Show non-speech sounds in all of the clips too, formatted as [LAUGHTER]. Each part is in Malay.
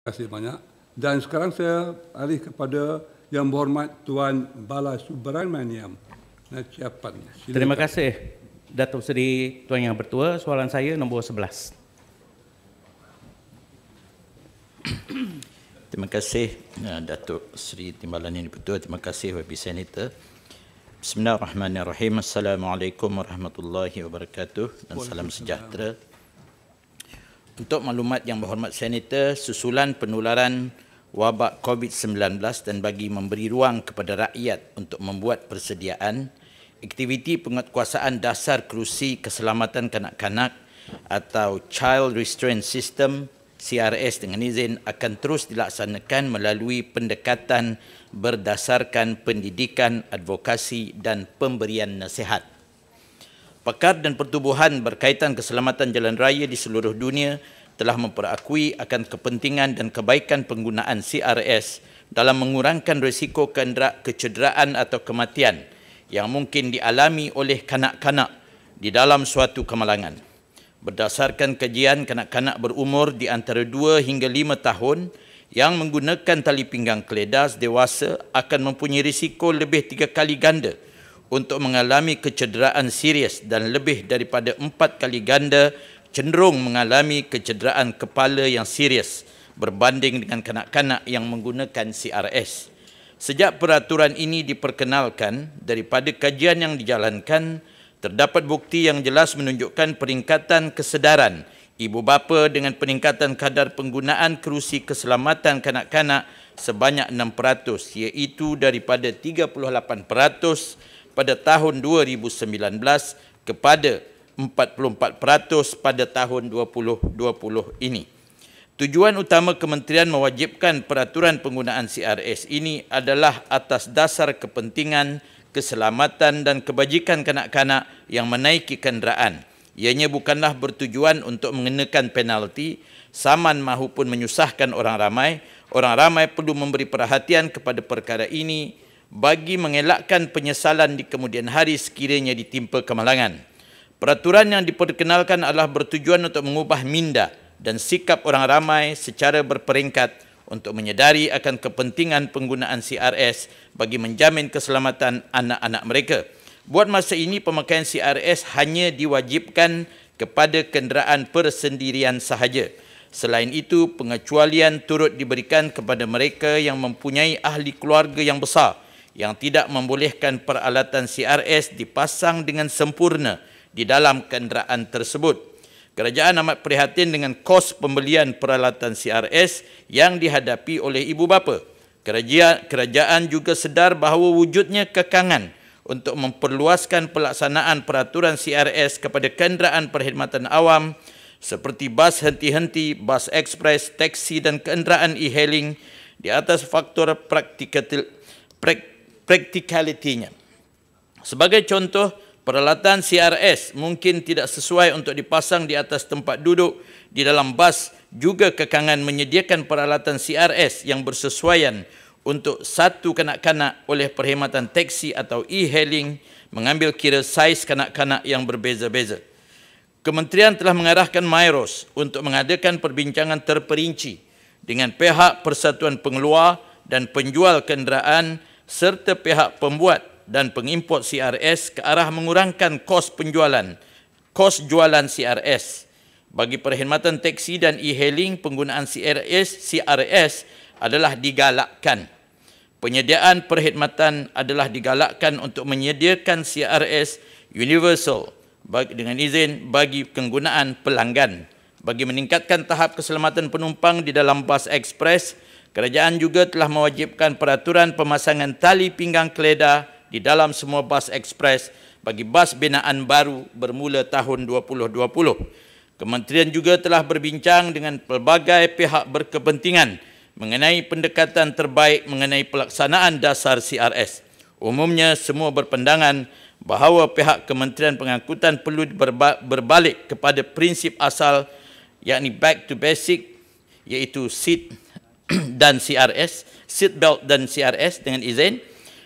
Terima kasih banyak. Dan sekarang saya alih kepada Yang Berhormat Tuan Bala Subramaniam. Nacapan. Terima kasih Datuk Seri Tuan Yang Bertua. Soalan saya nombor 11. [COUGHS] Terima kasih eh, Datuk Seri Timbalan Yang Bertua. Terima kasih Wabi Senator. Bismillahirrahmanirrahim. Assalamualaikum warahmatullahi wabarakatuh. Dan salam sejahtera. Untuk maklumat yang berhormat Senator, susulan penularan wabak COVID-19 dan bagi memberi ruang kepada rakyat untuk membuat persediaan, aktiviti penguatkuasaan dasar kerusi keselamatan kanak-kanak atau Child Restraint System CRS dengan izin akan terus dilaksanakan melalui pendekatan berdasarkan pendidikan, advokasi dan pemberian nasihat. Pakar dan pertubuhan berkaitan keselamatan jalan raya di seluruh dunia telah memperakui akan kepentingan dan kebaikan penggunaan CRS dalam mengurangkan risiko kecederaan atau kematian yang mungkin dialami oleh kanak-kanak di dalam suatu kemalangan. Berdasarkan kajian kanak-kanak berumur di antara 2 hingga 5 tahun yang menggunakan tali pinggang keledas dewasa akan mempunyai risiko lebih 3 kali ganda untuk mengalami kecederaan serius dan lebih daripada empat kali ganda cenderung mengalami kecederaan kepala yang serius berbanding dengan kanak-kanak yang menggunakan CRS. Sejak peraturan ini diperkenalkan daripada kajian yang dijalankan, terdapat bukti yang jelas menunjukkan peningkatan kesedaran ibu bapa dengan peningkatan kadar penggunaan kerusi keselamatan kanak-kanak sebanyak 6% iaitu daripada 38% pada tahun 2019 kepada 44% pada tahun 2020 ini. Tujuan utama kementerian mewajibkan peraturan penggunaan CRS ini adalah atas dasar kepentingan, keselamatan dan kebajikan kanak-kanak yang menaiki kenderaan. Ianya bukanlah bertujuan untuk mengenakan penalti, saman mahupun menyusahkan orang ramai. Orang ramai perlu memberi perhatian kepada perkara ini bagi mengelakkan penyesalan di kemudian hari sekiranya ditimpa kemalangan. Peraturan yang diperkenalkan adalah bertujuan untuk mengubah minda dan sikap orang ramai secara berperingkat untuk menyedari akan kepentingan penggunaan CRS bagi menjamin keselamatan anak-anak mereka. Buat masa ini, pemakaian CRS hanya diwajibkan kepada kenderaan persendirian sahaja. Selain itu, pengecualian turut diberikan kepada mereka yang mempunyai ahli keluarga yang besar yang tidak membolehkan peralatan CRS dipasang dengan sempurna di dalam kenderaan tersebut. Kerajaan amat prihatin dengan kos pembelian peralatan CRS yang dihadapi oleh ibu bapa. Kerajaan, kerajaan juga sedar bahawa wujudnya kekangan untuk memperluaskan pelaksanaan peraturan CRS kepada kenderaan perkhidmatan awam seperti bas henti-henti, bas ekspres, teksi dan kenderaan e-hailing di atas faktor praktikal, praktikal praktikalitinya. Sebagai contoh, peralatan CRS mungkin tidak sesuai untuk dipasang di atas tempat duduk di dalam bas juga kekangan menyediakan peralatan CRS yang bersesuaian untuk satu kanak-kanak oleh perkhidmatan teksi atau e-hailing mengambil kira saiz kanak-kanak yang berbeza-beza. Kementerian telah mengarahkan Myros untuk mengadakan perbincangan terperinci dengan pihak Persatuan Pengeluar dan Penjual Kenderaan serta pihak pembuat dan pengimport CRS ke arah mengurangkan kos penjualan, kos jualan CRS. Bagi perkhidmatan teksi dan e-hailing, penggunaan CRS, CRS adalah digalakkan. Penyediaan perkhidmatan adalah digalakkan untuk menyediakan CRS universal dengan izin bagi penggunaan pelanggan. Bagi meningkatkan tahap keselamatan penumpang di dalam bas ekspres, Kerajaan juga telah mewajibkan peraturan pemasangan tali pinggang keledar di dalam semua bas ekspres bagi bas binaan baru bermula tahun 2020. Kementerian juga telah berbincang dengan pelbagai pihak berkepentingan mengenai pendekatan terbaik mengenai pelaksanaan dasar CRS. Umumnya semua berpendangan bahawa pihak Kementerian Pengangkutan perlu berbalik kepada prinsip asal yakni back to basic iaitu seat [CLEARS THROAT] dan CRS, seat belt dan CRS dengan izin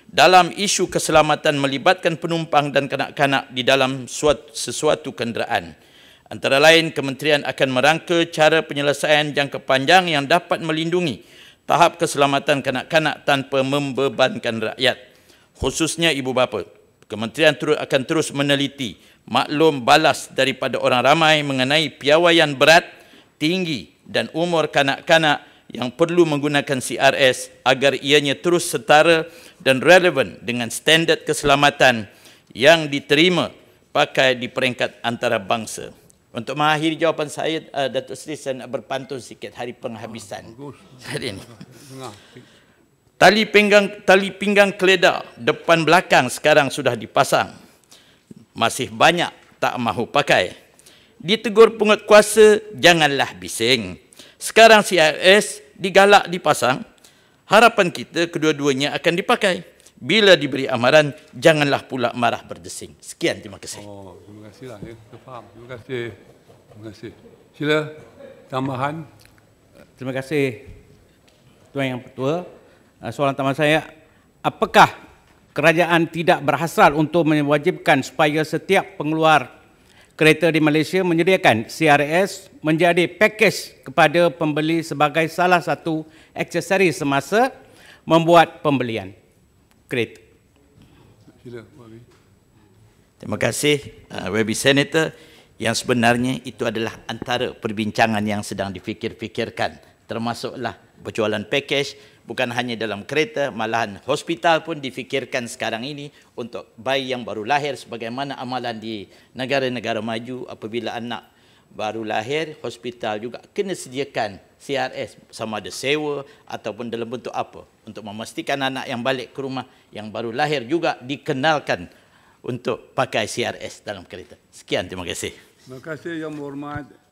dalam isu keselamatan melibatkan penumpang dan kanak-kanak di dalam suatu, sesuatu kenderaan. Antara lain, kementerian akan merangka cara penyelesaian jangka panjang yang dapat melindungi tahap keselamatan kanak-kanak tanpa membebankan rakyat, khususnya ibu bapa. Kementerian terus akan terus meneliti maklum balas daripada orang ramai mengenai piawaian berat, tinggi dan umur kanak-kanak yang perlu menggunakan CRS agar ianya terus setara dan relevan dengan standard keselamatan yang diterima pakai di peringkat antarabangsa. Untuk mengakhiri jawapan saya, eh, Datuk Seri saya nak berpantun sikit hari penghabisan. Hari ini. Tali pinggang, tali pinggang keledar depan belakang sekarang sudah dipasang. Masih banyak tak mahu pakai. Ditegur pungut kuasa, janganlah bising sekarang CIS digalak dipasang, harapan kita kedua-duanya akan dipakai. Bila diberi amaran, janganlah pula marah berdesing. Sekian, terima kasih. Oh, terima kasih lah. Ya. Faham. Terima kasih. Terima kasih. Sila, tambahan. Terima kasih, Tuan Yang Pertua. Eh, soalan tambahan saya, apakah kerajaan tidak berhasrat untuk mewajibkan supaya setiap pengeluar kereta di Malaysia menyediakan CRS menjadi pakej kepada pembeli sebagai salah satu aksesori semasa membuat pembelian kereta. Terima kasih uh, Webby Senator yang sebenarnya itu adalah antara perbincangan yang sedang difikir-fikirkan termasuklah berjualan package bukan hanya dalam kereta malahan hospital pun difikirkan sekarang ini untuk bayi yang baru lahir sebagaimana amalan di negara-negara maju apabila anak baru lahir hospital juga kena sediakan CRS sama ada sewa ataupun dalam bentuk apa untuk memastikan anak yang balik ke rumah yang baru lahir juga dikenalkan untuk pakai CRS dalam kereta. Sekian terima kasih. Terima kasih yang berhormat